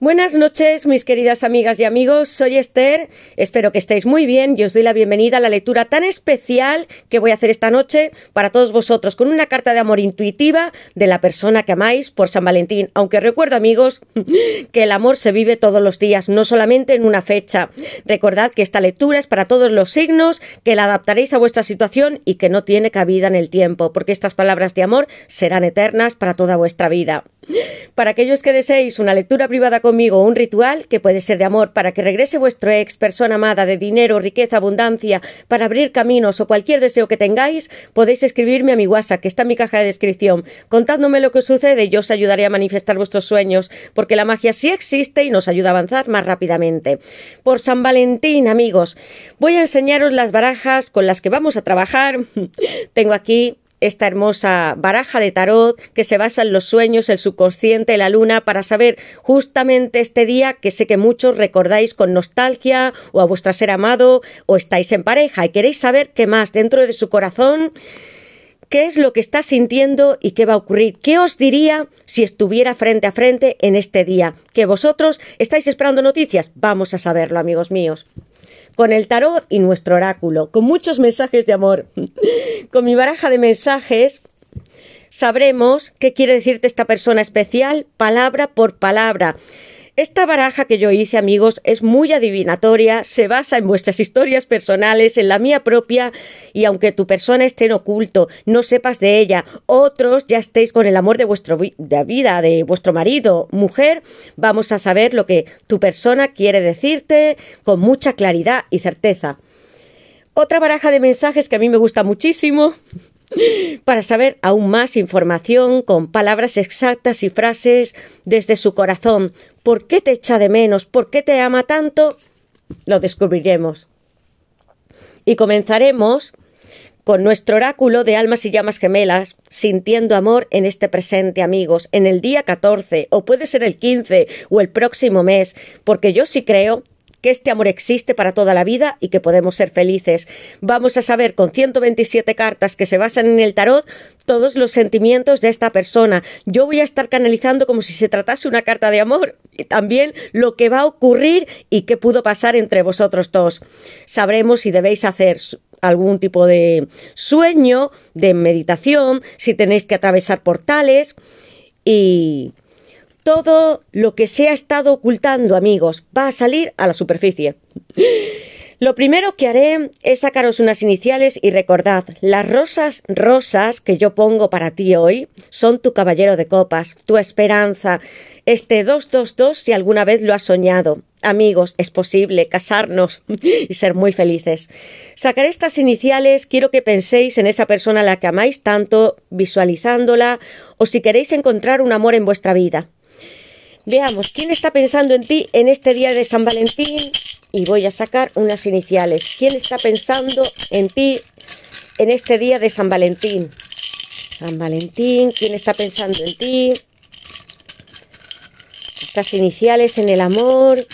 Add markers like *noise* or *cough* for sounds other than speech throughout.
Buenas noches, mis queridas amigas y amigos. Soy Esther. Espero que estéis muy bien y os doy la bienvenida a la lectura tan especial que voy a hacer esta noche para todos vosotros con una carta de amor intuitiva de la persona que amáis por San Valentín. Aunque recuerdo, amigos, *laughs* que el amor se vive todos los días, no solamente en una fecha. Recordad que esta lectura es para todos los signos, que la adaptaréis a vuestra situación y que no tiene cabida en el tiempo, porque estas palabras de amor serán eternas para toda vuestra vida. Para aquellos que deseéis una lectura privada conmigo un ritual, que puede ser de amor, para que regrese vuestro ex, persona amada, de dinero, riqueza, abundancia, para abrir caminos o cualquier deseo que tengáis, podéis escribirme a mi WhatsApp, que está en mi caja de descripción. contándome lo que sucede, yo os ayudaré a manifestar vuestros sueños, porque la magia sí existe y nos ayuda a avanzar más rápidamente. Por San Valentín, amigos, voy a enseñaros las barajas con las que vamos a trabajar. *laughs* Tengo aquí esta hermosa baraja de tarot que se basa en los sueños, el subconsciente, la luna, para saber justamente este día que sé que muchos recordáis con nostalgia o a vuestro ser amado o estáis en pareja y queréis saber qué más dentro de su corazón qué es lo que está sintiendo y qué va a ocurrir. ¿Qué os diría si estuviera frente a frente en este día? Que vosotros estáis esperando noticias. Vamos a saberlo, amigos míos con el tarot y nuestro oráculo, con muchos mensajes de amor. *laughs* con mi baraja de mensajes sabremos qué quiere decirte esta persona especial palabra por palabra. Esta baraja que yo hice, amigos, es muy adivinatoria, se basa en vuestras historias personales, en la mía propia, y aunque tu persona esté en oculto, no sepas de ella, otros ya estéis con el amor de vuestra vida, de vuestro marido, mujer, vamos a saber lo que tu persona quiere decirte con mucha claridad y certeza. Otra baraja de mensajes que a mí me gusta muchísimo para saber aún más información con palabras exactas y frases desde su corazón, ¿por qué te echa de menos? ¿Por qué te ama tanto? Lo descubriremos. Y comenzaremos con nuestro oráculo de almas y llamas gemelas, sintiendo amor en este presente, amigos, en el día 14, o puede ser el 15 o el próximo mes, porque yo sí creo que este amor existe para toda la vida y que podemos ser felices. Vamos a saber con 127 cartas que se basan en el tarot todos los sentimientos de esta persona. Yo voy a estar canalizando como si se tratase una carta de amor y también lo que va a ocurrir y qué pudo pasar entre vosotros dos. Sabremos si debéis hacer algún tipo de sueño, de meditación, si tenéis que atravesar portales y todo lo que se ha estado ocultando, amigos, va a salir a la superficie. Lo primero que haré es sacaros unas iniciales y recordad, las rosas rosas que yo pongo para ti hoy son tu caballero de copas, tu esperanza, este 222 si alguna vez lo has soñado. Amigos, es posible casarnos *laughs* y ser muy felices. Sacar estas iniciales, quiero que penséis en esa persona a la que amáis tanto, visualizándola, o si queréis encontrar un amor en vuestra vida. Veamos, ¿quién está pensando en ti en este día de San Valentín? Y voy a sacar unas iniciales. ¿Quién está pensando en ti en este día de San Valentín? San Valentín, ¿quién está pensando en ti? Estas iniciales en el amor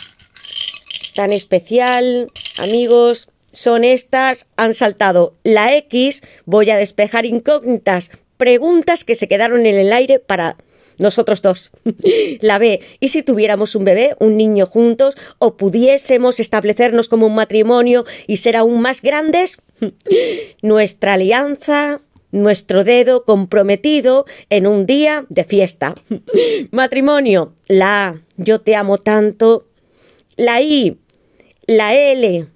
tan especial, amigos, son estas, han saltado la X, voy a despejar incógnitas, preguntas que se quedaron en el aire para nosotros dos. *laughs* la B, ¿y si tuviéramos un bebé, un niño juntos, o pudiésemos establecernos como un matrimonio y ser aún más grandes? *laughs* Nuestra alianza nuestro dedo comprometido en un día de fiesta. *laughs* Matrimonio, la A, yo te amo tanto. La I, la L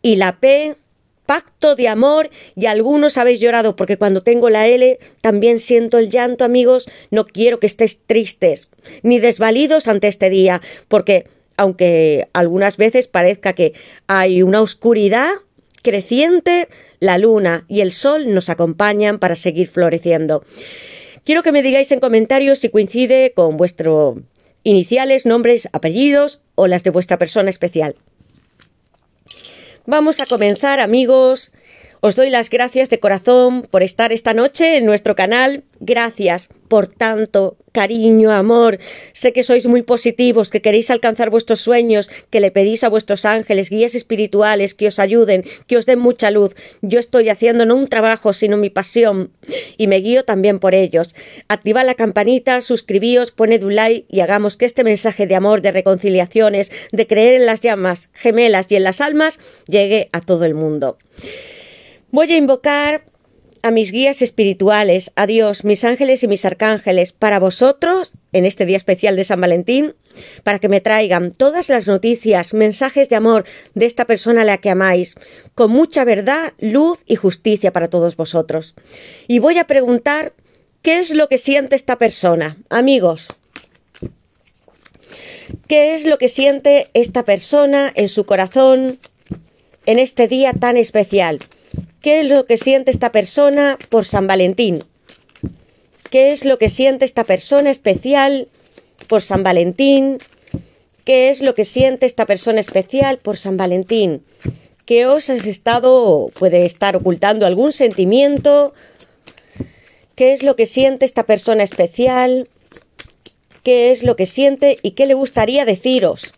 y la P, pacto de amor y algunos habéis llorado porque cuando tengo la L también siento el llanto amigos, no quiero que estéis tristes ni desvalidos ante este día porque aunque algunas veces parezca que hay una oscuridad creciente, la luna y el sol nos acompañan para seguir floreciendo. Quiero que me digáis en comentarios si coincide con vuestros iniciales, nombres, apellidos o las de vuestra persona especial. Vamos a comenzar, amigos. Os doy las gracias de corazón por estar esta noche en nuestro canal. Gracias. Por tanto, cariño, amor, sé que sois muy positivos, que queréis alcanzar vuestros sueños, que le pedís a vuestros ángeles, guías espirituales, que os ayuden, que os den mucha luz. Yo estoy haciendo no un trabajo, sino mi pasión, y me guío también por ellos. Activa la campanita, suscribíos, poned un like y hagamos que este mensaje de amor, de reconciliaciones, de creer en las llamas gemelas y en las almas, llegue a todo el mundo. Voy a invocar a mis guías espirituales, a Dios, mis ángeles y mis arcángeles, para vosotros, en este día especial de San Valentín, para que me traigan todas las noticias, mensajes de amor de esta persona a la que amáis, con mucha verdad, luz y justicia para todos vosotros. Y voy a preguntar, ¿qué es lo que siente esta persona? Amigos, ¿qué es lo que siente esta persona en su corazón en este día tan especial? ¿Qué es lo que siente esta persona por San Valentín? ¿Qué es lo que siente esta persona especial por San Valentín? ¿Qué es lo que siente esta persona especial por San Valentín? ¿Qué os has estado, puede estar ocultando algún sentimiento? ¿Qué es lo que siente esta persona especial? ¿Qué es lo que siente y qué le gustaría deciros?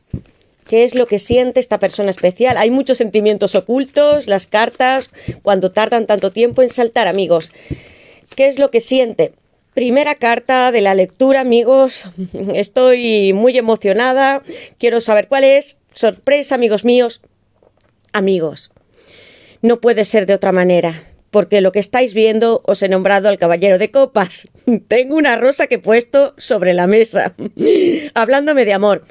qué es lo que siente esta persona especial. Hay muchos sentimientos ocultos, las cartas, cuando tardan tanto tiempo en saltar, amigos. ¿Qué es lo que siente? Primera carta de la lectura, amigos. *laughs* Estoy muy emocionada. Quiero saber cuál es. Sorpresa, amigos míos. Amigos, no puede ser de otra manera porque lo que estáis viendo os he nombrado al caballero de copas. *laughs* Tengo una rosa que he puesto sobre la mesa, *laughs* hablándome de amor.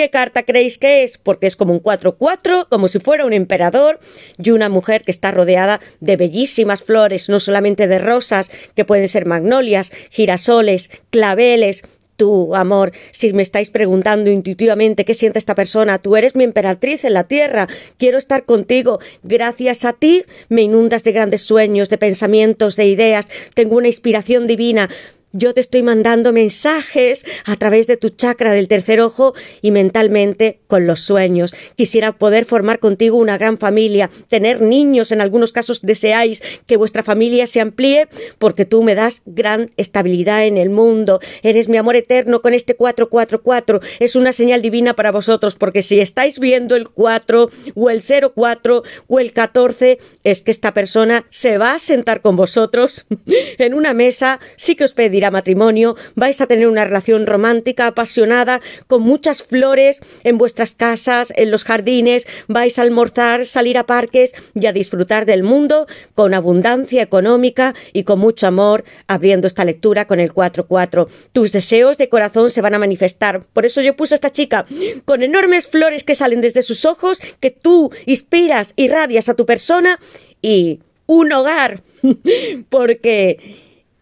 ¿Qué carta creéis que es? Porque es como un 4-4, como si fuera un emperador y una mujer que está rodeada de bellísimas flores, no solamente de rosas, que pueden ser magnolias, girasoles, claveles, tú, amor, si me estáis preguntando intuitivamente qué siente esta persona, tú eres mi emperatriz en la tierra, quiero estar contigo, gracias a ti me inundas de grandes sueños, de pensamientos, de ideas, tengo una inspiración divina, yo te estoy mandando mensajes a través de tu chakra del tercer ojo y mentalmente con los sueños. Quisiera poder formar contigo una gran familia, tener niños, en algunos casos deseáis que vuestra familia se amplíe porque tú me das gran estabilidad en el mundo. Eres mi amor eterno con este 444. Es una señal divina para vosotros porque si estáis viendo el 4 o el 04 o el 14 es que esta persona se va a sentar con vosotros *laughs* en una mesa. Sí que os pedí a matrimonio, vais a tener una relación romántica, apasionada, con muchas flores en vuestras casas, en los jardines, vais a almorzar, salir a parques y a disfrutar del mundo con abundancia económica y con mucho amor, abriendo esta lectura con el 4-4. Tus deseos de corazón se van a manifestar. Por eso yo puse a esta chica con enormes flores que salen desde sus ojos, que tú inspiras, y radias a tu persona y un hogar, *laughs* porque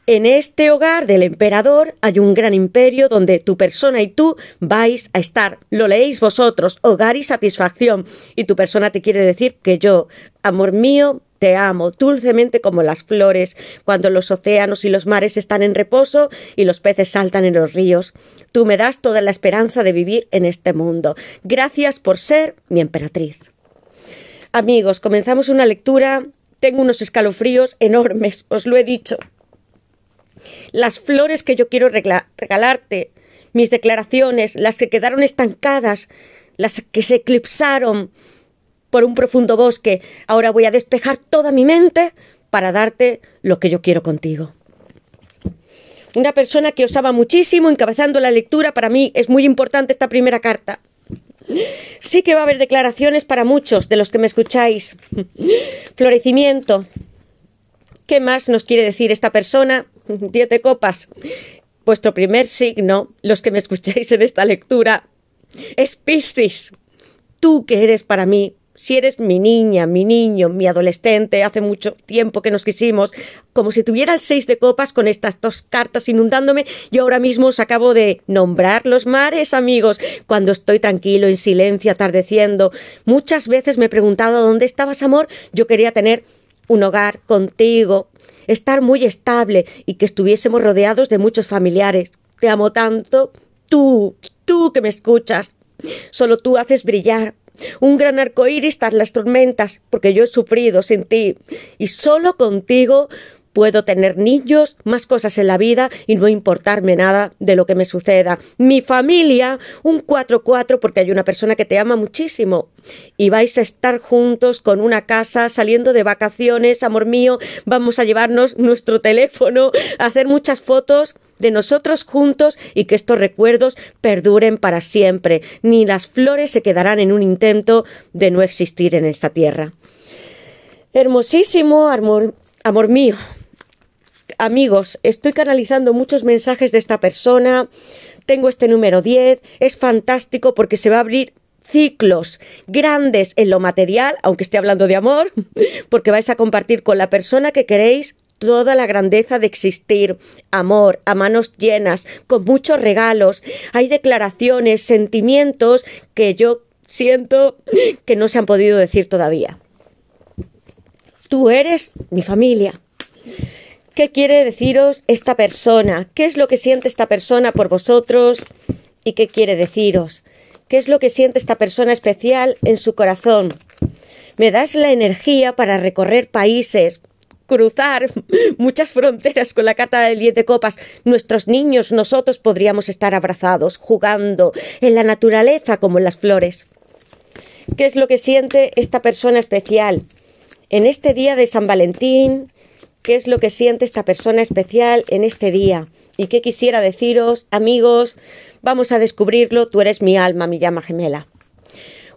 en este hogar del emperador hay un gran imperio donde tu persona y tú vais a estar. Lo leéis vosotros, hogar y satisfacción. Y tu persona te quiere decir que yo, amor mío, te amo dulcemente como las flores, cuando los océanos y los mares están en reposo y los peces saltan en los ríos. Tú me das toda la esperanza de vivir en este mundo. Gracias por ser mi emperatriz. Amigos, comenzamos una lectura. Tengo unos escalofríos enormes, os lo he dicho las flores que yo quiero regalarte, mis declaraciones, las que quedaron estancadas, las que se eclipsaron por un profundo bosque. Ahora voy a despejar toda mi mente para darte lo que yo quiero contigo. Una persona que osaba muchísimo, encabezando la lectura, para mí es muy importante esta primera carta. Sí que va a haber declaraciones para muchos de los que me escucháis. *laughs* Florecimiento. ¿Qué más nos quiere decir esta persona? *laughs* de copas. Vuestro primer signo, los que me escucháis en esta lectura, es Piscis. Tú que eres para mí, si eres mi niña, mi niño, mi adolescente, hace mucho tiempo que nos quisimos, como si tuviera el seis de copas con estas dos cartas inundándome, yo ahora mismo os acabo de nombrar los mares, amigos, cuando estoy tranquilo, en silencio, atardeciendo. Muchas veces me he preguntado dónde estabas, amor, yo quería tener un hogar contigo, estar muy estable y que estuviésemos rodeados de muchos familiares. Te amo tanto. Tú, tú que me escuchas. Solo tú haces brillar un gran arco iris tras las tormentas, porque yo he sufrido sin ti, y solo contigo puedo tener niños, más cosas en la vida y no importarme nada de lo que me suceda. Mi familia, un 4-4 porque hay una persona que te ama muchísimo y vais a estar juntos con una casa saliendo de vacaciones, amor mío, vamos a llevarnos nuestro teléfono, hacer muchas fotos de nosotros juntos y que estos recuerdos perduren para siempre. Ni las flores se quedarán en un intento de no existir en esta tierra. Hermosísimo amor, amor mío, amigos, estoy canalizando muchos mensajes de esta persona, tengo este número 10, es fantástico porque se va a abrir ciclos grandes en lo material, aunque esté hablando de amor, *laughs* porque vais a compartir con la persona que queréis toda la grandeza de existir, amor, a manos llenas, con muchos regalos, hay declaraciones, sentimientos que yo siento *laughs* que no se han podido decir todavía. Tú eres mi familia qué quiere deciros esta persona, qué es lo que siente esta persona por vosotros y qué quiere deciros, qué es lo que siente esta persona especial en su corazón. Me das la energía para recorrer países, cruzar muchas fronteras con la carta del 10 de copas. Nuestros niños, nosotros podríamos estar abrazados, jugando en la naturaleza como en las flores. ¿Qué es lo que siente esta persona especial? En este día de San Valentín, qué es lo que siente esta persona especial en este día y qué quisiera deciros, amigos. Vamos a descubrirlo. Tú eres mi alma, mi llama gemela.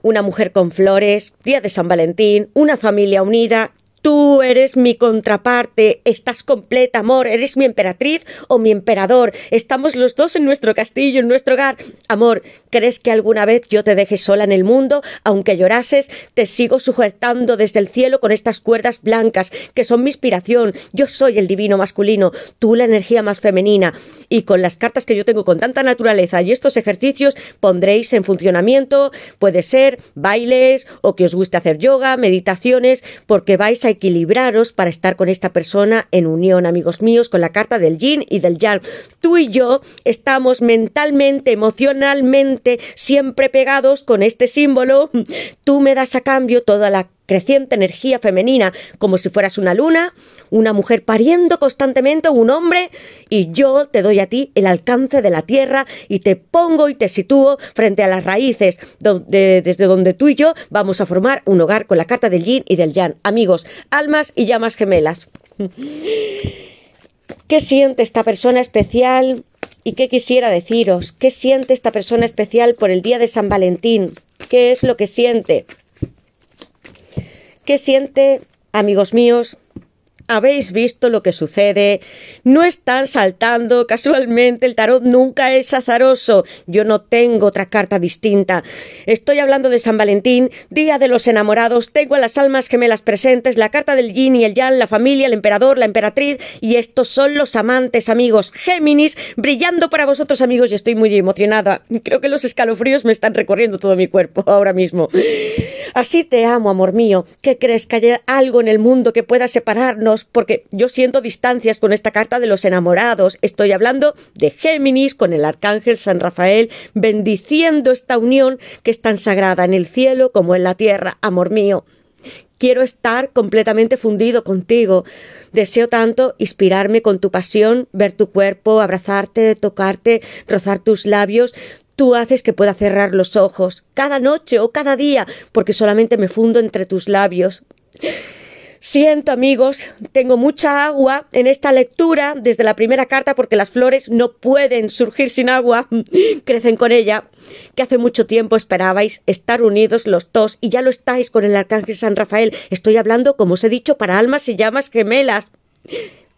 Una mujer con flores, día de San Valentín, una familia unida Tú eres mi contraparte, estás completa, amor, eres mi emperatriz o mi emperador, estamos los dos en nuestro castillo, en nuestro hogar. Amor, ¿crees que alguna vez yo te deje sola en el mundo? Aunque llorases, te sigo sujetando desde el cielo con estas cuerdas blancas, que son mi inspiración. Yo soy el divino masculino, tú la energía más femenina. Y con las cartas que yo tengo con tanta naturaleza y estos ejercicios, pondréis en funcionamiento, puede ser bailes o que os guste hacer yoga, meditaciones, porque vais a equilibraros para estar con esta persona en unión, amigos míos, con la carta del yin y del yang. Tú y yo estamos mentalmente, emocionalmente, siempre pegados con este símbolo. Tú me das a cambio toda la creciente energía femenina, como si fueras una luna, una mujer pariendo constantemente un hombre, y yo te doy a ti el alcance de la tierra y te pongo y te sitúo frente a las raíces, donde, desde donde tú y yo vamos a formar un hogar con la carta del yin y del yang. Amigos, almas y llamas gemelas. *laughs* ¿Qué siente esta persona especial? ¿Y qué quisiera deciros? ¿Qué siente esta persona especial por el día de San Valentín? ¿Qué es lo que siente? ¿Qué siente, amigos míos? Habéis visto lo que sucede. No están saltando casualmente. El tarot nunca es azaroso. Yo no tengo otra carta distinta. Estoy hablando de San Valentín, Día de los Enamorados. Tengo a las almas que me las presentes, la carta del yin y el yang, la familia, el emperador, la emperatriz. Y estos son los amantes, amigos. Géminis, brillando para vosotros, amigos. Y estoy muy emocionada. Creo que los escalofríos me están recorriendo todo mi cuerpo ahora mismo. Así te amo, amor mío, que crees que haya algo en el mundo que pueda separarnos, porque yo siento distancias con esta carta de los enamorados. Estoy hablando de Géminis con el arcángel San Rafael, bendiciendo esta unión que es tan sagrada en el cielo como en la tierra, amor mío. Quiero estar completamente fundido contigo. Deseo tanto inspirarme con tu pasión, ver tu cuerpo, abrazarte, tocarte, rozar tus labios, Tú haces que pueda cerrar los ojos, cada noche o cada día, porque solamente me fundo entre tus labios. Siento amigos, tengo mucha agua en esta lectura desde la primera carta porque las flores no pueden surgir sin agua, *laughs* crecen con ella, que hace mucho tiempo esperabais estar unidos los dos y ya lo estáis con el arcángel San Rafael. Estoy hablando, como os he dicho, para almas y llamas gemelas.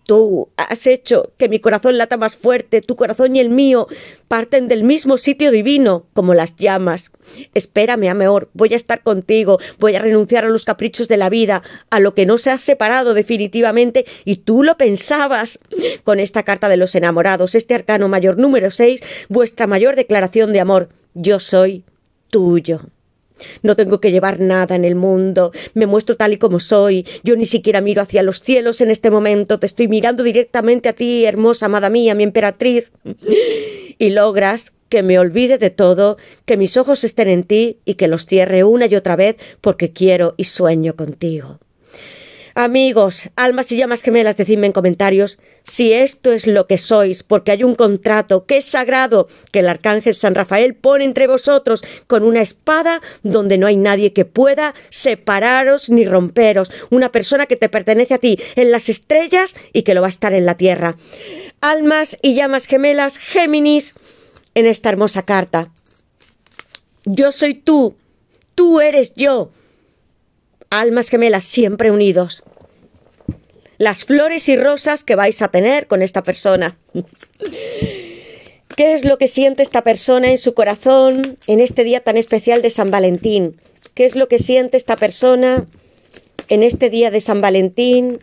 Tú has hecho que mi corazón lata más fuerte, tu corazón y el mío parten del mismo sitio divino, como las llamas. Espérame, amor, voy a estar contigo, voy a renunciar a los caprichos de la vida, a lo que no se ha separado definitivamente, y tú lo pensabas. Con esta carta de los enamorados, este arcano mayor número 6, vuestra mayor declaración de amor. Yo soy tuyo. No tengo que llevar nada en el mundo, me muestro tal y como soy, yo ni siquiera miro hacia los cielos en este momento, te estoy mirando directamente a ti, hermosa amada mía, mi emperatriz. Y logras que me olvide de todo, que mis ojos estén en ti y que los cierre una y otra vez porque quiero y sueño contigo. Amigos, almas y llamas gemelas, decidme en comentarios si esto es lo que sois, porque hay un contrato que es sagrado que el arcángel San Rafael pone entre vosotros con una espada donde no hay nadie que pueda separaros ni romperos, una persona que te pertenece a ti en las estrellas y que lo va a estar en la tierra. Almas y llamas gemelas, Géminis, en esta hermosa carta. Yo soy tú, tú eres yo almas gemelas siempre unidos. Las flores y rosas que vais a tener con esta persona. ¿Qué es lo que siente esta persona en su corazón en este día tan especial de San Valentín? ¿Qué es lo que siente esta persona en este día de San Valentín?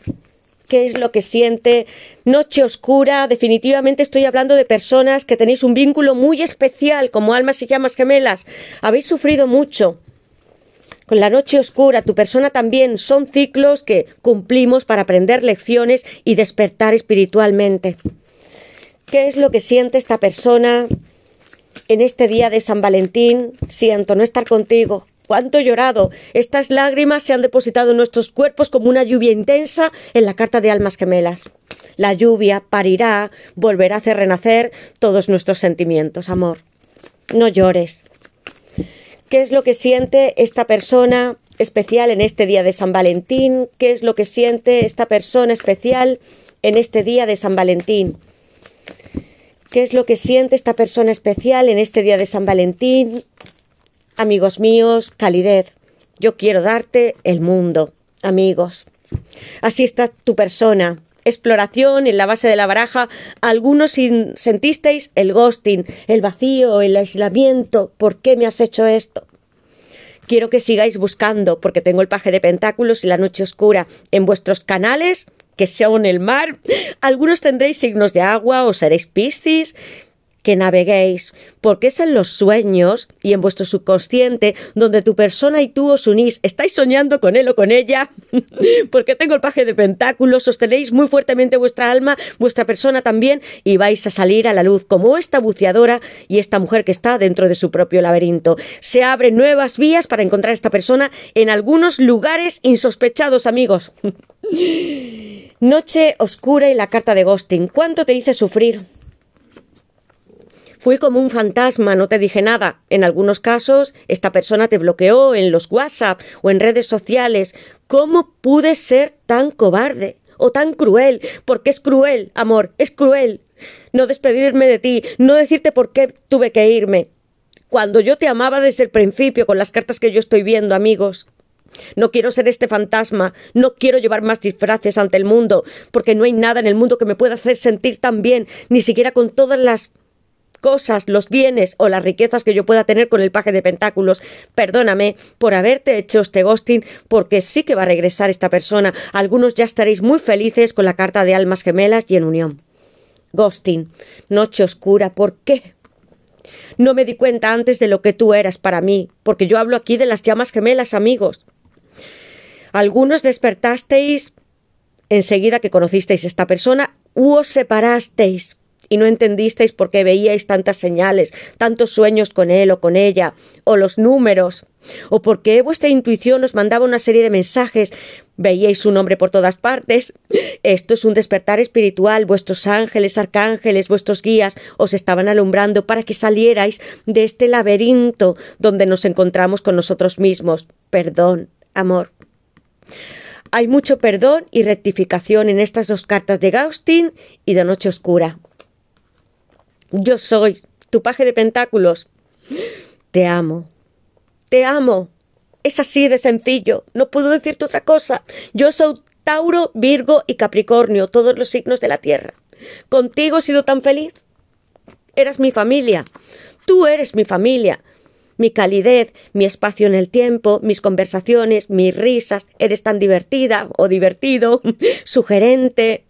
¿Qué es lo que siente? Noche oscura, definitivamente estoy hablando de personas que tenéis un vínculo muy especial como almas y llamas gemelas. Habéis sufrido mucho, con la noche oscura, tu persona también, son ciclos que cumplimos para aprender lecciones y despertar espiritualmente. ¿Qué es lo que siente esta persona en este día de San Valentín? Siento no estar contigo. Cuánto he llorado. Estas lágrimas se han depositado en nuestros cuerpos como una lluvia intensa en la carta de almas gemelas. La lluvia parirá, volverá a hacer renacer todos nuestros sentimientos, amor. No llores, qué es lo que siente esta persona especial en este día de San Valentín, qué es lo que siente esta persona especial en este día de San Valentín. ¿Qué es lo que siente esta persona especial en este día de San Valentín? Amigos míos, calidez. Yo quiero darte el mundo, amigos. Así está tu persona, exploración en la base de la baraja, algunos sentisteis el ghosting, el vacío, el aislamiento, ¿por qué me has hecho esto? Quiero que sigáis buscando, porque tengo el paje de pentáculos y la noche oscura en vuestros canales, que son el mar. *laughs* Algunos tendréis signos de agua o seréis piscis, que naveguéis, porque es en los sueños y en vuestro subconsciente donde tu persona y tú os unís. ¿Estáis soñando con él o con ella? *laughs* porque tengo el paje de pentáculos, sostenéis muy fuertemente vuestra alma, vuestra persona también, y vais a salir a la luz como esta buceadora y esta mujer que está dentro de su propio laberinto. Se abren nuevas vías para encontrar a esta persona en algunos lugares insospechados, amigos. *laughs* Noche oscura y la carta de Ghosting. ¿Cuánto te hice sufrir? Fui como un fantasma, no te dije nada. En algunos casos, esta persona te bloqueó en los WhatsApp o en redes sociales. ¿Cómo pude ser tan cobarde o tan cruel? Porque es cruel, amor, es cruel. No despedirme de ti, no decirte por qué tuve que irme. Cuando yo te amaba desde el principio, con las cartas que yo estoy viendo, amigos. No quiero ser este fantasma, no quiero llevar más disfraces ante el mundo, porque no hay nada en el mundo que me pueda hacer sentir tan bien, ni siquiera con todas las cosas, los bienes o las riquezas que yo pueda tener con el paje de pentáculos. Perdóname por haberte hecho este ghosting, porque sí que va a regresar esta persona. Algunos ya estaréis muy felices con la carta de almas gemelas y en unión. Ghosting, noche oscura, ¿por qué? No me di cuenta antes de lo que tú eras para mí, porque yo hablo aquí de las llamas gemelas, amigos. Algunos despertasteis enseguida que conocisteis esta persona o os separasteis y no entendisteis qué veíais tantas señales, tantos sueños con él o con ella, o los números, o por qué vuestra intuición os mandaba una serie de mensajes, veíais su nombre por todas partes. Esto es un despertar espiritual, vuestros ángeles, arcángeles, vuestros guías os estaban alumbrando para que salierais de este laberinto donde nos encontramos con nosotros mismos. Perdón, amor. Hay mucho perdón y rectificación en estas dos cartas de Gaustin y de Noche Oscura. Yo soy tu paje de pentáculos. Te amo. Te amo. Es así de sencillo. No puedo decirte otra cosa. Yo soy Tauro, Virgo y Capricornio, todos los signos de la Tierra. Contigo he sido tan feliz. Eras mi familia. Tú eres mi familia. Mi calidez, mi espacio en el tiempo, mis conversaciones, mis risas. Eres tan divertida o divertido, *laughs* sugerente.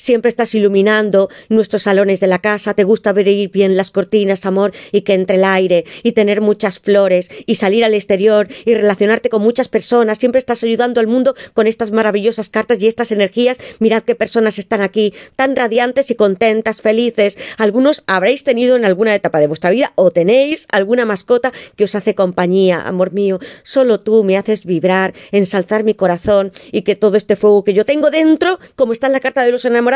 Siempre estás iluminando nuestros salones de la casa, te gusta ver ir bien las cortinas, amor, y que entre el aire, y tener muchas flores, y salir al exterior, y relacionarte con muchas personas. Siempre estás ayudando al mundo con estas maravillosas cartas y estas energías. Mirad qué personas están aquí, tan radiantes y contentas, felices. Algunos habréis tenido en alguna etapa de vuestra vida o tenéis alguna mascota que os hace compañía, amor mío. Solo tú me haces vibrar, ensalzar mi corazón y que todo este fuego que yo tengo dentro, como está en la carta de los enamorados,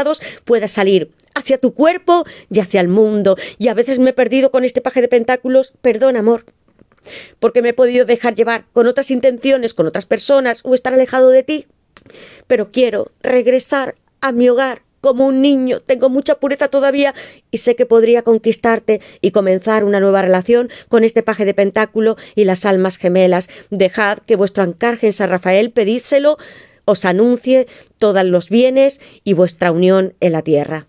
pueda salir hacia tu cuerpo y hacia el mundo. Y a veces me he perdido con este paje de pentáculos. Perdón, amor. Porque me he podido dejar llevar con otras intenciones, con otras personas o estar alejado de ti. Pero quiero regresar a mi hogar como un niño. Tengo mucha pureza todavía y sé que podría conquistarte y comenzar una nueva relación con este paje de pentáculo y las almas gemelas. Dejad que vuestro ancargen en San Rafael pedíselo os anuncie todos los bienes y vuestra unión en la tierra.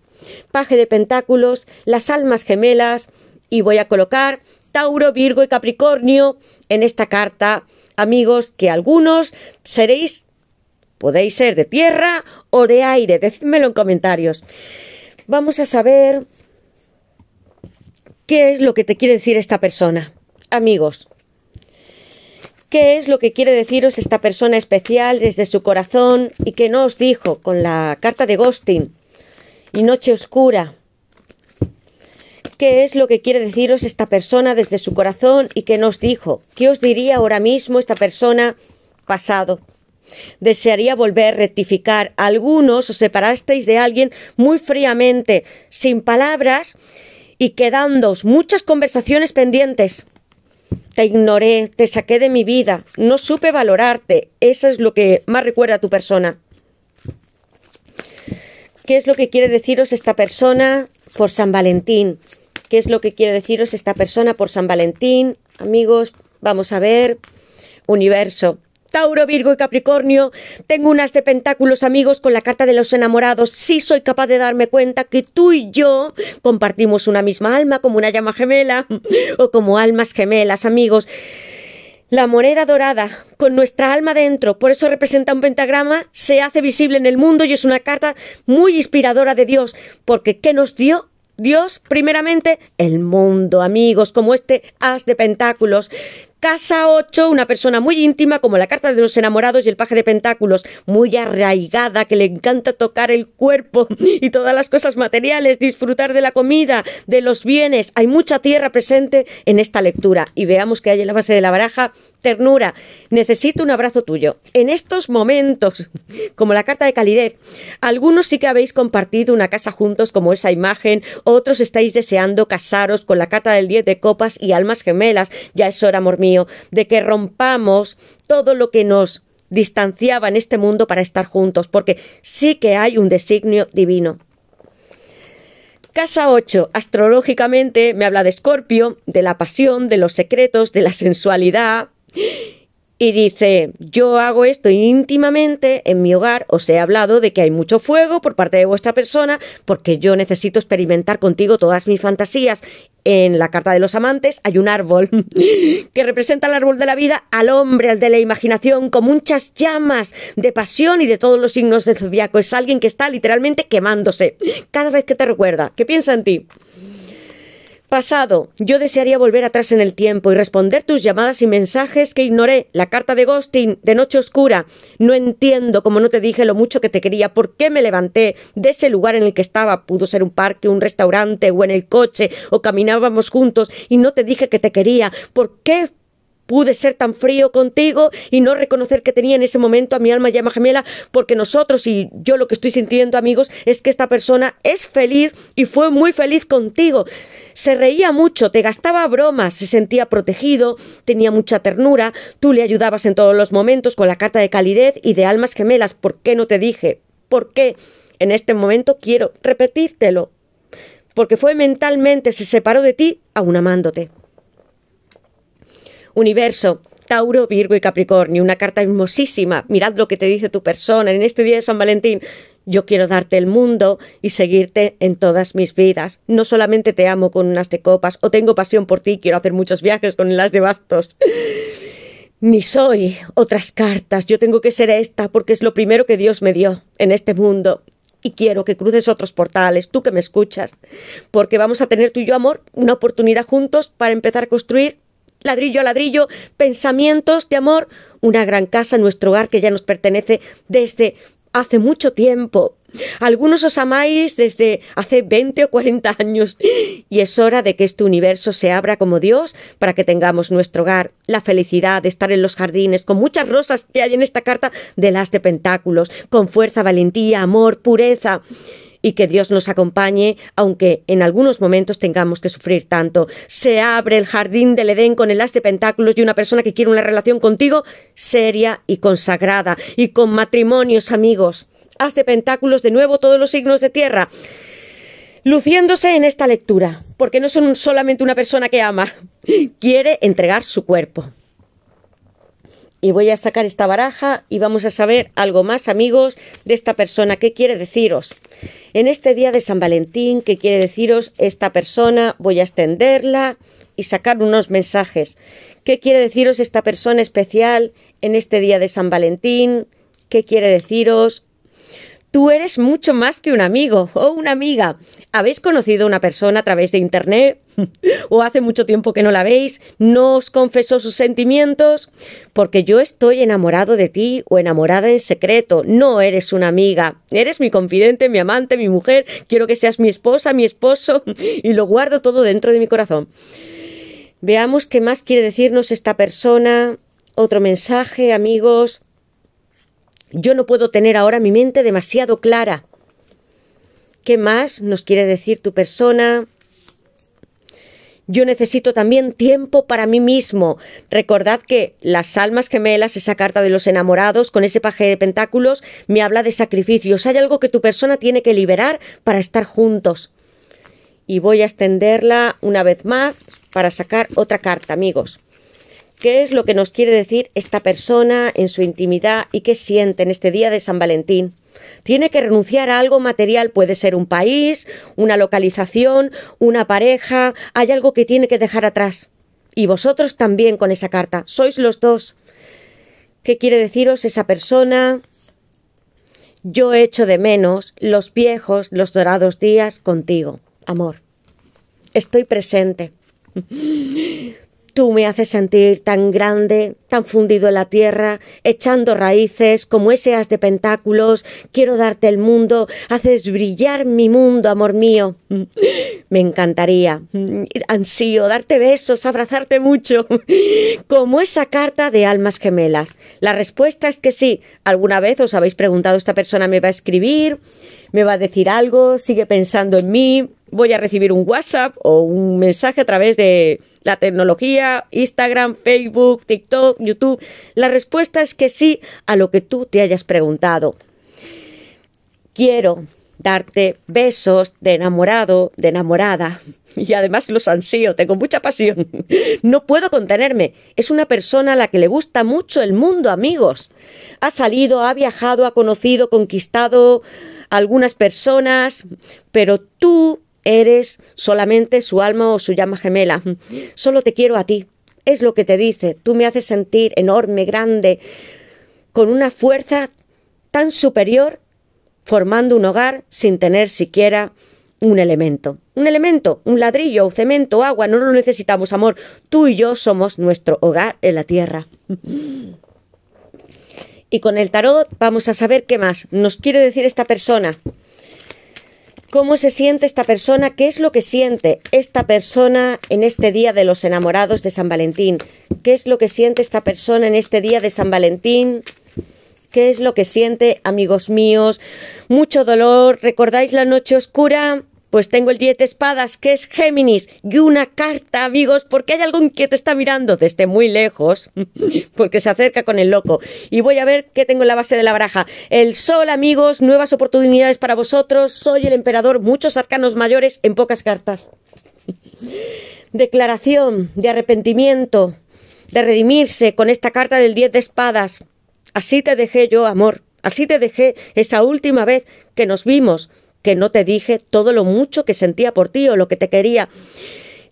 Paje de Pentáculos, las almas gemelas, y voy a colocar Tauro, Virgo y Capricornio en esta carta, amigos, que algunos seréis, podéis ser de tierra o de aire, decídmelo en comentarios. Vamos a saber qué es lo que te quiere decir esta persona. Amigos, qué es lo que quiere deciros esta persona especial desde su corazón y que no os dijo con la carta de Gostin y Noche Oscura. ¿Qué es lo que quiere deciros esta persona desde su corazón y que nos dijo? ¿Qué os diría ahora mismo esta persona pasado? Desearía volver, a rectificar. Algunos os separasteis de alguien muy fríamente, sin palabras y quedándoos muchas conversaciones pendientes te ignoré, te saqué de mi vida, no supe valorarte. Eso es lo que más recuerda a tu persona. ¿Qué es lo que quiere deciros esta persona por San Valentín? ¿Qué es lo que quiere deciros esta persona por San Valentín? Amigos, vamos a ver. Universo. Tauro, Virgo y Capricornio, tengo un unas de pentáculos amigos con la carta de los enamorados. Sí soy capaz de darme cuenta que tú y yo compartimos una misma alma, como una llama gemela *laughs* o como almas gemelas, amigos. La moneda dorada, con nuestra alma dentro, por eso representa un pentagrama, se hace visible en el mundo y es una carta muy inspiradora de Dios, porque ¿qué nos dio Dios, primeramente, el mundo, amigos, como este as de pentáculos. Casa 8, una persona muy íntima como la carta de los enamorados y el paje de pentáculos, muy arraigada, que le encanta tocar el cuerpo *laughs* y todas las cosas materiales, disfrutar de la comida, de los bienes. Hay mucha tierra presente en esta lectura y veamos que hay en la base de la baraja ternura. Necesito un abrazo tuyo. En estos momentos, *laughs* como la carta de calidez, algunos sí que habéis compartido una casa juntos como esa imagen, otros estáis deseando casaros con la carta del 10 de copas y almas gemelas. Ya es hora, amor de que rompamos todo lo que nos distanciaba en este mundo para estar juntos, porque sí que hay un designio divino. Casa 8, astrológicamente, me habla de Escorpio, de la pasión, de los secretos, de la sensualidad. Y dice, yo hago esto íntimamente en mi hogar, os he hablado de que hay mucho fuego por parte de vuestra persona, porque yo necesito experimentar contigo todas mis fantasías en la Carta de los Amantes hay un árbol *laughs* que representa el árbol de la vida al hombre, al de la imaginación, con muchas llamas de pasión y de todos los signos del zodiaco. Es alguien que está literalmente quemándose cada vez que te recuerda, que piensa en ti. Pasado, yo desearía volver atrás en el tiempo y responder tus llamadas y mensajes que ignoré, la carta de Ghosting, de Noche Oscura. No entiendo, como no te dije, lo mucho que te quería, por qué me levanté de ese lugar en el que estaba. Pudo ser un parque, un restaurante o en el coche, o caminábamos juntos y no te dije que te quería. ¿Por qué pude ser tan frío contigo y no reconocer que tenía en ese momento a mi alma llama gemela, porque nosotros y yo lo que estoy sintiendo, amigos, es que esta persona es feliz y fue muy feliz contigo. Se reía mucho, te gastaba bromas, se sentía protegido, tenía mucha ternura, tú le ayudabas en todos los momentos con la carta de calidez y de almas gemelas. ¿Por qué no te dije? ¿Por qué? En este momento quiero repetírtelo. Porque fue mentalmente, se separó de ti aún amándote. Universo, Tauro, Virgo y Capricornio, una carta hermosísima. Mirad lo que te dice tu persona en este día de San Valentín. Yo quiero darte el mundo y seguirte en todas mis vidas. No solamente te amo con unas de copas o tengo pasión por ti, quiero hacer muchos viajes con las de bastos. *laughs* Ni soy otras cartas, yo tengo que ser esta porque es lo primero que Dios me dio en este mundo y quiero que cruces otros portales, tú que me escuchas, porque vamos a tener tú y yo, amor, una oportunidad juntos para empezar a construir ladrillo a ladrillo, pensamientos de amor, una gran casa, nuestro hogar que ya nos pertenece desde hace mucho tiempo. Algunos os amáis desde hace 20 o 40 años y es hora de que este universo se abra como Dios para que tengamos nuestro hogar, la felicidad de estar en los jardines con muchas rosas que hay en esta carta de las de pentáculos, con fuerza, valentía, amor, pureza y que Dios nos acompañe, aunque en algunos momentos tengamos que sufrir tanto. Se abre el jardín del Edén con el as de pentáculos y una persona que quiere una relación contigo seria y consagrada y con matrimonios amigos. Haz de pentáculos de nuevo todos los signos de tierra. Luciéndose en esta lectura, porque no son solamente una persona que ama, quiere entregar su cuerpo y voy a sacar esta baraja y vamos a saber algo más, amigos, de esta persona. ¿Qué quiere deciros? En este día de San Valentín, ¿qué quiere deciros esta persona? Voy a extenderla y sacar unos mensajes. ¿Qué quiere deciros esta persona especial en este día de San Valentín? ¿Qué quiere deciros? Tú eres mucho más que un amigo o una amiga. ¿Habéis conocido a una persona a través de Internet? *laughs* ¿O hace mucho tiempo que no la veis? ¿No os confesó sus sentimientos? Porque yo estoy enamorado de ti o enamorada en secreto. No eres una amiga. Eres mi confidente, mi amante, mi mujer. Quiero que seas mi esposa, mi esposo. *laughs* Y lo guardo todo dentro de mi corazón. Veamos qué más quiere decirnos esta persona. Otro mensaje, amigos. Yo no puedo tener ahora mi mente demasiado clara. ¿Qué más nos quiere decir tu persona? Yo necesito también tiempo para mí mismo. Recordad que las almas gemelas, esa carta de los enamorados con ese paje de pentáculos, me habla de sacrificios. Hay algo que tu persona tiene que liberar para estar juntos. Y voy a extenderla una vez más para sacar otra carta, amigos qué es lo que nos quiere decir esta persona en su intimidad y qué siente en este día de San Valentín. Tiene que renunciar a algo material, puede ser un país, una localización, una pareja, hay algo que tiene que dejar atrás. Y vosotros también con esa carta, sois los dos. ¿Qué quiere deciros esa persona? Yo echo de menos los viejos, los dorados días contigo, amor. Estoy presente. Tú me haces sentir tan grande, tan fundido en la tierra, echando raíces como ese as de pentáculos, quiero darte el mundo, haces brillar mi mundo, amor mío. *laughs* Me encantaría, mm, ansío, darte besos, abrazarte mucho, *laughs* como esa carta de almas gemelas. La respuesta es que sí. Alguna vez os habéis preguntado, esta persona me va a escribir, me va a decir algo, sigue pensando en mí, voy a recibir un WhatsApp o un mensaje a través de la tecnología, Instagram, Facebook, TikTok, YouTube. La respuesta es que sí a lo que tú te hayas preguntado. Quiero darte besos de enamorado, de enamorada. *laughs* Y además los ansío, tengo mucha pasión. *laughs* No puedo contenerme. Es una persona a la que le gusta mucho el mundo, amigos. Ha salido, ha viajado, ha conocido, conquistado algunas personas, pero tú Eres solamente su alma o su llama gemela. Solo te quiero a ti. Es lo que te dice. Tú me haces sentir enorme, grande, con una fuerza tan superior, formando un hogar sin tener siquiera un elemento. Un elemento, un ladrillo, cemento, agua, no lo necesitamos, amor. Tú y yo somos nuestro hogar en la tierra. Y con el tarot vamos a saber qué más nos quiere decir esta persona cómo se siente esta persona, qué es lo que siente esta persona en este Día de los Enamorados de San Valentín, qué es lo que siente esta persona en este Día de San Valentín, qué es lo que siente, amigos míos, mucho dolor, ¿recordáis la noche oscura? Pues tengo el 10 de espadas, que es Géminis, y una carta, amigos, porque hay alguien que te está mirando desde muy lejos, *laughs* porque se acerca con el loco. Y voy a ver qué tengo en la base de la baraja. El sol, amigos, nuevas oportunidades para vosotros. Soy el emperador, muchos arcanos mayores en pocas cartas. *laughs* Declaración de arrepentimiento, de redimirse con esta carta del 10 de espadas. Así te dejé yo, amor. Así te dejé esa última vez que nos vimos que no te dije todo lo mucho que sentía por ti o lo que te quería.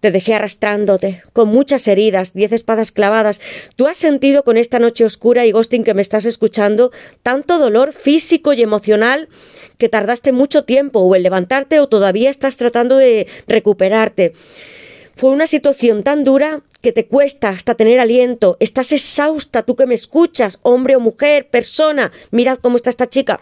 Te dejé arrastrándote, con muchas heridas, diez espadas clavadas. Tú has sentido con esta noche oscura y Ghosting que me estás escuchando tanto dolor físico y emocional que tardaste mucho tiempo o en levantarte o todavía estás tratando de recuperarte. Fue una situación tan dura que te cuesta hasta tener aliento. Estás exhausta, tú que me escuchas, hombre o mujer, persona. Mirad cómo está esta chica.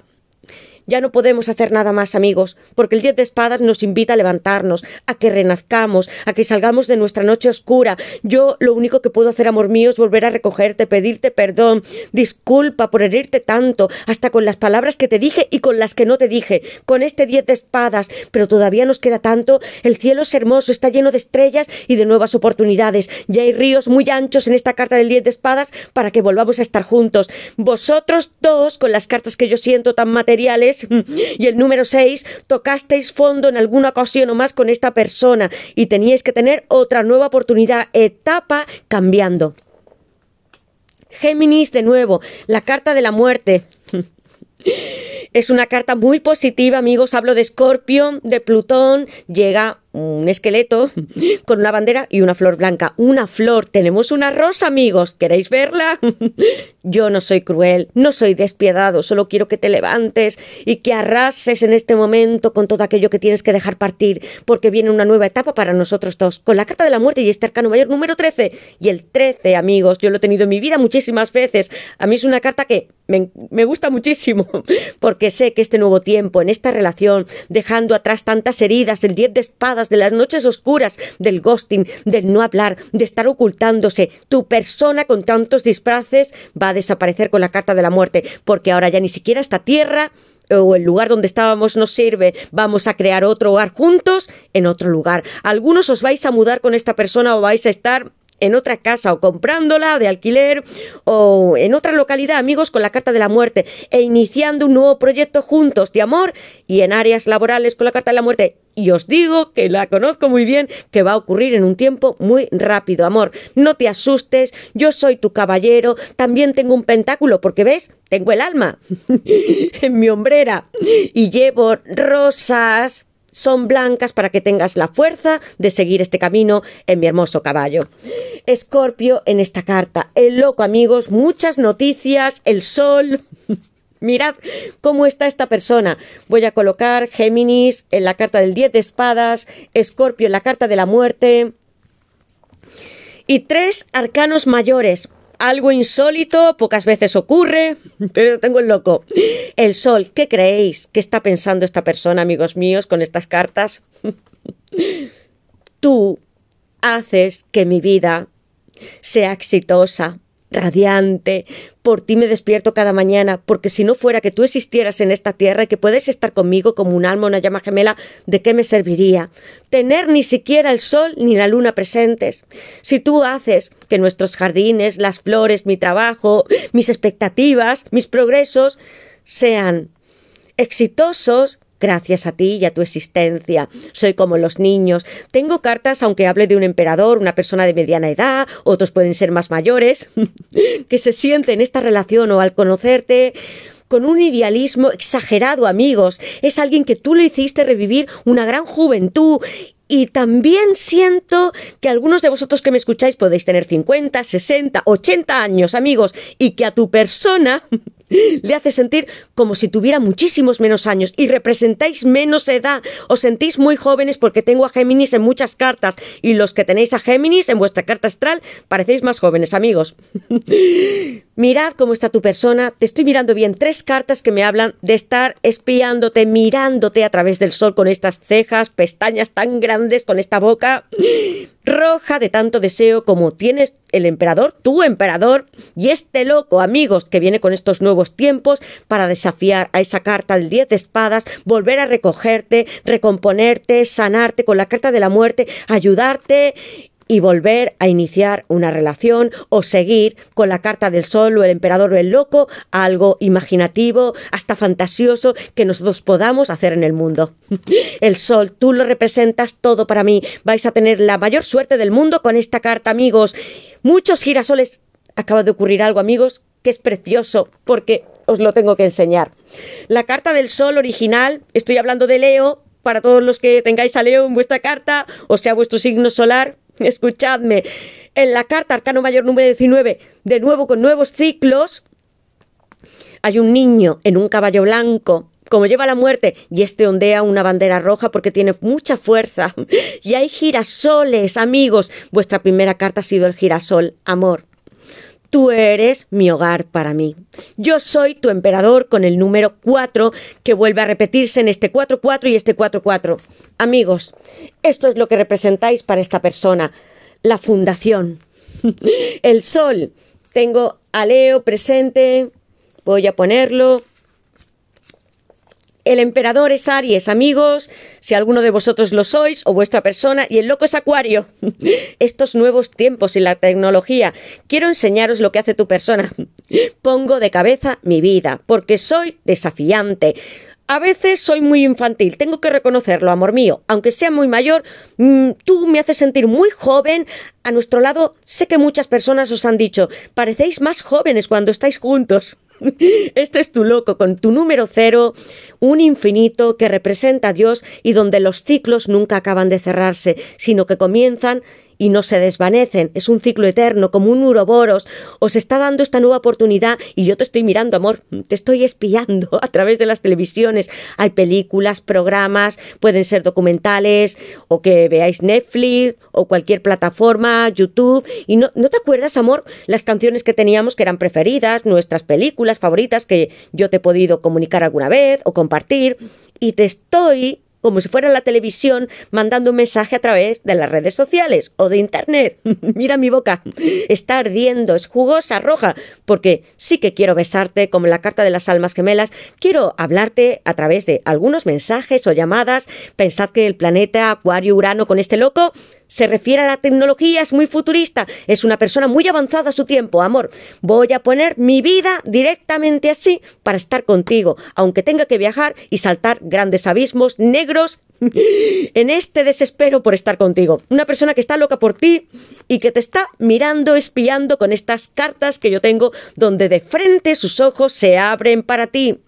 Ya no podemos hacer nada más, amigos, porque el diez de espadas nos invita a levantarnos, a que renazcamos, a que salgamos de nuestra noche oscura. Yo lo único que puedo hacer, amor mío, es volver a recogerte, pedirte perdón, disculpa por herirte tanto, hasta con las palabras que te dije y con las que no te dije, con este diez de espadas, pero todavía nos queda tanto. El cielo es hermoso, está lleno de estrellas y de nuevas oportunidades. Ya hay ríos muy anchos en esta carta del diez de espadas para que volvamos a estar juntos. Vosotros dos, con las cartas que yo siento tan materiales, *laughs* Y el número 6, tocasteis fondo en alguna ocasión o más con esta persona y teníais que tener otra nueva oportunidad, etapa cambiando. Géminis de nuevo, la carta de la muerte. *laughs* Es una carta muy positiva, amigos. Hablo de Escorpio, de Plutón. Llega un esqueleto *laughs* con una bandera y una flor blanca. Una flor, tenemos una rosa, amigos, ¿queréis verla? *laughs* Yo no soy cruel, no soy despiadado, solo quiero que te levantes y que arrases en este momento con todo aquello que tienes que dejar partir, porque viene una nueva etapa para nosotros dos, con la carta de la muerte y este arcano mayor número 13. Y el 13, amigos, yo lo he tenido en mi vida muchísimas veces. A mí es una carta que me, gusta muchísimo, *laughs* porque sé que este nuevo tiempo, en esta relación, dejando atrás tantas heridas, el 10 de espadas, de las noches oscuras, del ghosting, del no hablar, de estar ocultándose. Tu persona con tantos disfraces va a desaparecer con la carta de la muerte, porque ahora ya ni siquiera esta tierra eh, o el lugar donde estábamos nos sirve, vamos a crear otro hogar juntos en otro lugar. Algunos os vais a mudar con esta persona o vais a estar en otra casa o comprándola de alquiler o en otra localidad, amigos con la carta de la muerte e iniciando un nuevo proyecto juntos de amor y en áreas laborales con la carta de la muerte. Y os digo que la conozco muy bien, que va a ocurrir en un tiempo muy rápido, amor. No te asustes, yo soy tu caballero, también tengo un pentáculo, porque ves, tengo el alma *laughs* en mi hombrera y llevo rosas son blancas para que tengas la fuerza de seguir este camino en mi hermoso caballo. Escorpio en esta carta, el loco amigos, muchas noticias, el sol. *laughs* Mirad cómo está esta persona. Voy a colocar Géminis en la carta del 10 de espadas, Escorpio en la carta de la muerte y tres arcanos mayores algo insólito, pocas veces ocurre, *laughs* pero tengo el loco. El sol, ¿qué creéis? ¿Qué está pensando esta persona, amigos míos, con estas cartas? *laughs* Tú haces que mi vida sea exitosa radiante, por ti me despierto cada mañana, porque si no fuera que tú existieras en esta tierra y que puedes estar conmigo como un alma, una llama gemela, ¿de qué me serviría? Tener ni siquiera el sol ni la luna presentes. Si tú haces que nuestros jardines, las flores, mi trabajo, mis expectativas, mis progresos, sean exitosos, Gracias a ti y a tu existencia. Soy como los niños. Tengo cartas, aunque hable de un emperador, una persona de mediana edad, otros pueden ser más mayores, *laughs* que se sienten en esta relación o al conocerte con un idealismo exagerado, amigos. Es alguien que tú le hiciste revivir una gran juventud y también siento que algunos de vosotros que me escucháis podéis tener 50, 60, 80 años, amigos, y que a tu persona *laughs* le hace sentir como si tuviera muchísimos menos años y representáis menos edad, os sentís muy jóvenes porque tengo a Géminis en muchas cartas y los que tenéis a Géminis en vuestra carta astral parecéis más jóvenes, amigos. *laughs* Mirad cómo está tu persona, te estoy mirando bien, tres cartas que me hablan de estar espiándote, mirándote a través del sol con estas cejas, pestañas tan grandes, con esta boca roja de tanto deseo como tienes el emperador, tu emperador, y este loco, amigos, que viene con estos nuevos tiempos para desafiar a esa carta del 10 de espadas, volver a recogerte, recomponerte, sanarte con la carta de la muerte, ayudarte y volver a iniciar una relación o seguir con la carta del sol o el emperador o el loco, algo imaginativo, hasta fantasioso que nosotros podamos hacer en el mundo. *laughs* El sol, tú lo representas todo para mí. Vais a tener la mayor suerte del mundo con esta carta, amigos. Muchos girasoles. Acaba de ocurrir algo, amigos, que es precioso, porque os lo tengo que enseñar. La carta del sol original, estoy hablando de Leo, para todos los que tengáis a Leo en vuestra carta, o sea, vuestro signo solar, *laughs* escuchadme, en la carta Arcano Mayor número 19, de nuevo con nuevos ciclos, hay un niño en un caballo blanco como lleva la muerte, y este ondea una bandera roja porque tiene mucha fuerza. *laughs* Y hay girasoles, amigos. Vuestra primera carta ha sido el girasol, amor. Tú eres mi hogar para mí. Yo soy tu emperador con el número 4 que vuelve a repetirse en este 4-4 y este 4-4. Amigos, esto es lo que representáis para esta persona, la fundación. *laughs* el sol. Tengo a Leo presente. Voy a ponerlo el emperador es Aries, amigos, si alguno de vosotros lo sois o vuestra persona, y el loco es Acuario. *laughs* Estos nuevos tiempos y la tecnología, quiero enseñaros lo que hace tu persona. *laughs* Pongo de cabeza mi vida, porque soy desafiante. A veces soy muy infantil, tengo que reconocerlo, amor mío. Aunque sea muy mayor, mm, tú me haces sentir muy joven. A nuestro lado, sé que muchas personas os han dicho, parecéis más jóvenes cuando estáis juntos. *laughs* Este es tu loco, con tu número cero, un infinito que representa a Dios y donde los ciclos nunca acaban de cerrarse, sino que comienzan y no se desvanecen. Es un ciclo eterno, como un uroboros. Os está dando esta nueva oportunidad y yo te estoy mirando, amor, te estoy espiando *laughs* a través de las televisiones. Hay películas, programas, pueden ser documentales o que veáis Netflix o cualquier plataforma, YouTube. Y no, ¿no te acuerdas, amor, las canciones que teníamos que eran preferidas, nuestras películas favoritas que yo te he podido comunicar alguna vez o compartir? Y te estoy como si fuera la televisión mandando un mensaje a través de las redes sociales o de internet. *laughs* Mira mi boca, está ardiendo, es jugosa, roja, porque sí que quiero besarte como la carta de las almas gemelas, quiero hablarte a través de algunos mensajes o llamadas. Pensad que el planeta Acuario Urano con este loco se refiere a la tecnología, es muy futurista, es una persona muy avanzada a su tiempo, amor. Voy a poner mi vida directamente así para estar contigo, aunque tenga que viajar y saltar grandes abismos negros *laughs* en este desespero por estar contigo. Una persona que está loca por ti y que te está mirando, espiando con estas cartas que yo tengo, donde de frente sus ojos se abren para ti.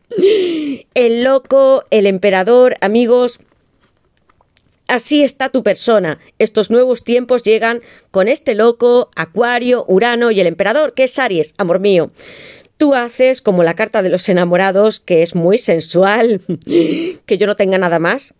El loco, el emperador, amigos, Así está tu persona. Estos nuevos tiempos llegan con este loco, Acuario, Urano y el emperador, que es Aries, amor mío. Tú haces como la carta de los enamorados, que es muy sensual, *laughs* que yo no tenga nada más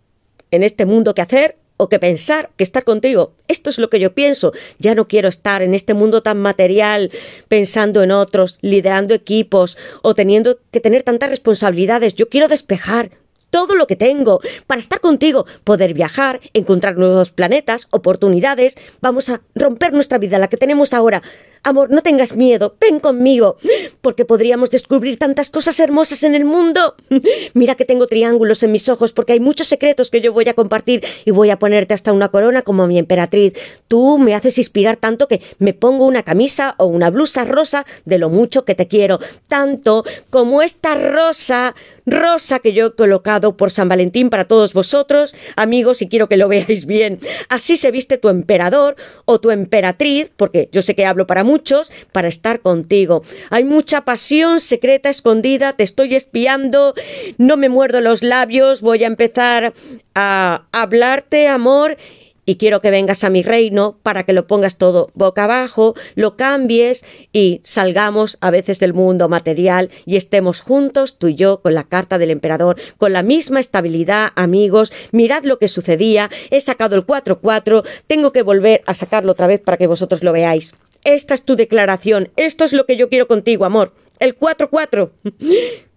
en este mundo que hacer o que pensar que estar contigo. Esto es lo que yo pienso. Ya no quiero estar en este mundo tan material, pensando en otros, liderando equipos o teniendo que tener tantas responsabilidades. Yo quiero despejar todo lo que tengo para estar contigo, poder viajar, encontrar nuevos planetas, oportunidades. Vamos a romper nuestra vida, la que tenemos ahora. Amor, no tengas miedo, ven conmigo, porque podríamos descubrir tantas cosas hermosas en el mundo. *laughs* Mira que tengo triángulos en mis ojos, porque hay muchos secretos que yo voy a compartir y voy a ponerte hasta una corona como mi emperatriz. Tú me haces inspirar tanto que me pongo una camisa o una blusa rosa de lo mucho que te quiero, tanto como esta rosa rosa que yo he colocado por San Valentín para todos vosotros, amigos, y quiero que lo veáis bien. Así se viste tu emperador o tu emperatriz, porque yo sé que hablo para muchos, para estar contigo. Hay mucha pasión secreta, escondida, te estoy espiando, no me muerdo los labios, voy a empezar a hablarte, amor, y quiero que vengas a mi reino para que lo pongas todo boca abajo, lo cambies y salgamos a veces del mundo material y estemos juntos, tú y yo, con la carta del emperador, con la misma estabilidad, amigos, mirad lo que sucedía, he sacado el 4-4, tengo que volver a sacarlo otra vez para que vosotros lo veáis. Esta es tu declaración, esto es lo que yo quiero contigo, amor. El 4-4. *laughs*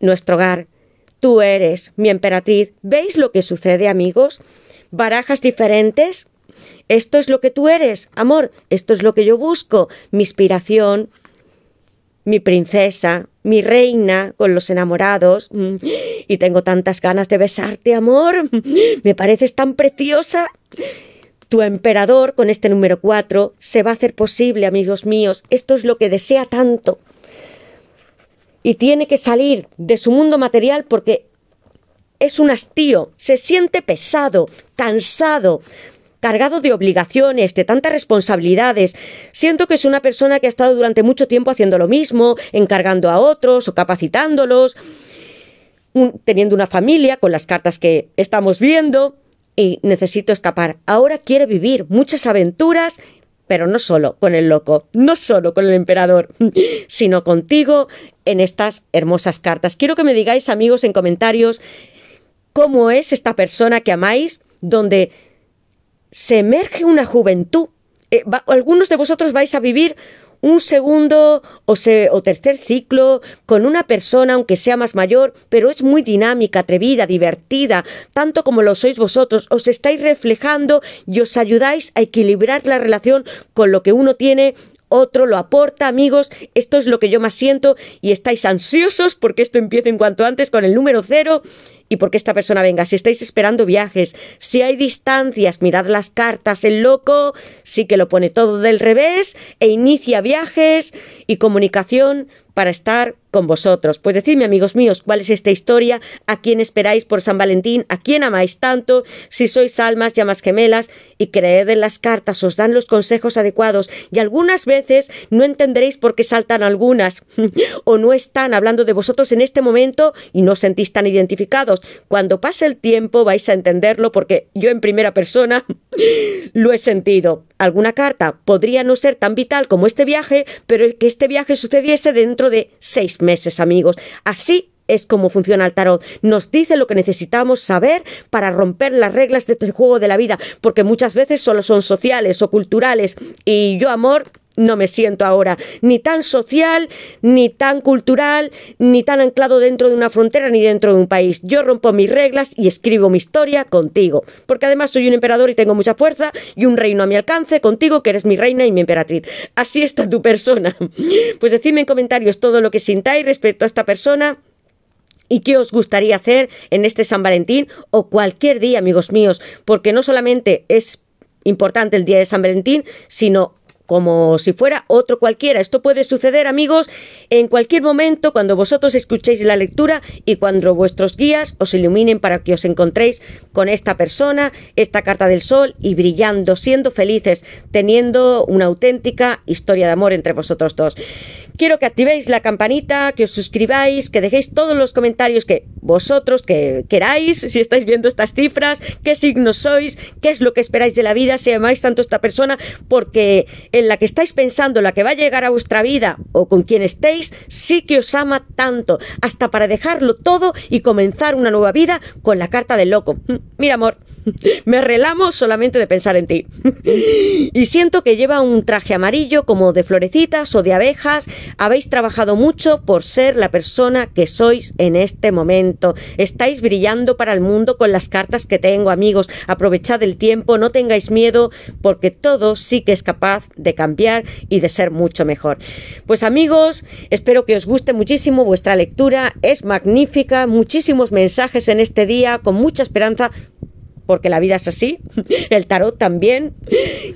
Nuestro hogar. Tú eres mi emperatriz. ¿Veis lo que sucede, amigos? barajas diferentes. Esto es lo que tú eres, amor, esto es lo que yo busco, mi inspiración, mi princesa, mi reina con los enamorados. Mm. Y tengo tantas ganas de besarte, amor. Mm. Me pareces tan preciosa. Tu emperador, con este número 4, se va a hacer posible, amigos míos. Esto es lo que desea tanto. Y tiene que salir de su mundo material porque es un hastío, se siente pesado, cansado, cargado de obligaciones, de tantas responsabilidades. Siento que es una persona que ha estado durante mucho tiempo haciendo lo mismo, encargando a otros o capacitándolos, teniendo una familia con las cartas que estamos viendo y necesito escapar. Ahora quiere vivir muchas aventuras, pero no solo con el loco, no solo con el emperador, *laughs* sino contigo en estas hermosas cartas. Quiero que me digáis, amigos, en comentarios, cómo es esta persona que amáis, donde se emerge una juventud. Eh, algunos de vosotros vais a vivir un segundo o, o, tercer ciclo con una persona, aunque sea más mayor, pero es muy dinámica, atrevida, divertida, tanto como lo sois vosotros. Os estáis reflejando y os ayudáis a equilibrar la relación con lo que uno tiene. Otro lo aporta, amigos. Esto es lo que yo más siento y estáis ansiosos porque esto empieza en cuanto antes con el número cero y por qué esta persona venga. Si estáis esperando viajes, si hay distancias, mirad las cartas, el loco sí que lo pone todo del revés e inicia viajes y comunicación para estar con vosotros. Pues decidme, amigos míos, cuál es esta historia, a quién esperáis por San Valentín, a quién amáis tanto, si sois almas, llamas gemelas, y creed en las cartas, os dan los consejos adecuados, y algunas veces no entenderéis por qué saltan algunas, *laughs* o no están hablando de vosotros en este momento y no os sentís tan identificados cuando pase el tiempo vais a entenderlo porque yo en primera persona *laughs* lo he sentido. Alguna carta podría no ser tan vital como este viaje, pero que este viaje sucediese dentro de seis meses, amigos. Así es como funciona el tarot. Nos dice lo que necesitamos saber para romper las reglas de este juego de la vida, porque muchas veces solo son sociales o culturales. Y yo, amor, no me siento ahora ni tan social, ni tan cultural, ni tan anclado dentro de una frontera ni dentro de un país. Yo rompo mis reglas y escribo mi historia contigo, porque además soy un emperador y tengo mucha fuerza y un reino a mi alcance contigo que eres mi reina y mi emperatriz. Así está tu persona. *laughs* Pues decidme en comentarios todo lo que sintáis respecto a esta persona y qué os gustaría hacer en este San Valentín o cualquier día, amigos míos, porque no solamente es importante el día de San Valentín, sino como si fuera otro cualquiera. Esto puede suceder, amigos, en cualquier momento cuando vosotros escuchéis la lectura y cuando vuestros guías os iluminen para que os encontréis con esta persona, esta carta del sol y brillando, siendo felices, teniendo una auténtica historia de amor entre vosotros dos. Quiero que activéis la campanita, que os suscribáis, que dejéis todos los comentarios que vosotros que queráis, si estáis viendo estas cifras, qué signos sois, qué es lo que esperáis de la vida, si amáis tanto esta persona, porque en la que estáis pensando, la que va a llegar a vuestra vida o con quien estéis, sí que os ama tanto, hasta para dejarlo todo y comenzar una nueva vida con la carta del loco. *laughs* Mira, amor, *laughs* me relamo solamente de pensar en ti. *laughs* Y siento que lleva un traje amarillo como de florecitas o de abejas. Habéis trabajado mucho por ser la persona que sois en este momento. Estáis brillando para el mundo con las cartas que tengo, amigos. Aprovechad el tiempo, no tengáis miedo, porque todo sí que es capaz de de cambiar y de ser mucho mejor. Pues amigos, espero que os guste muchísimo vuestra lectura, es magnífica, muchísimos mensajes en este día, con mucha esperanza, porque la vida es así, *laughs* el tarot también.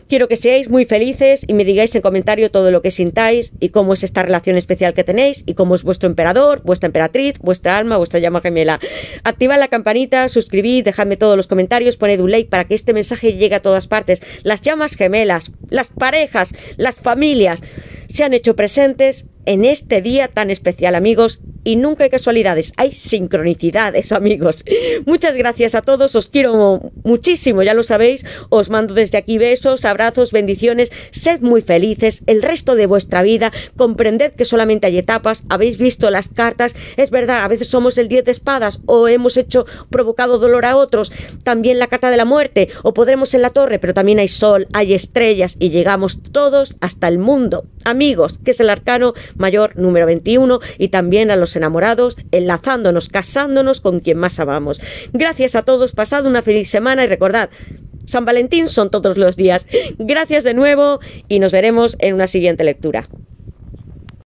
Quiero que seáis muy felices y me digáis en comentario todo lo que sintáis y cómo es esta relación especial que tenéis y cómo es vuestro emperador, vuestra emperatriz, vuestra alma, vuestra llama gemela. Activad la campanita, suscribid, dejadme todos los comentarios, poned un like para que este mensaje llegue a todas partes. Las llamas gemelas, las parejas, las familias se han hecho presentes en este día tan especial, amigos. Y nunca hay casualidades, hay sincronicidades, *laughs* amigos. Muchas gracias a todos, os quiero muchísimo, ya lo sabéis. Os mando desde aquí besos, abrazos, bendiciones. Sed muy felices el resto de vuestra vida. Comprended que solamente hay etapas. Habéis visto las cartas. Es verdad, a veces somos el 10 de espadas o hemos hecho provocado dolor a otros. También la carta de la muerte o podremos en la torre, pero también hay sol, hay estrellas y llegamos todos hasta el mundo. Amigos, que es el arcano mayor número 21 y también a los enamorados, enlazándonos, casándonos con quien más amamos. Gracias a todos, pasad una feliz semana y recordad, San Valentín son todos los días. Gracias de nuevo y nos veremos en una siguiente lectura.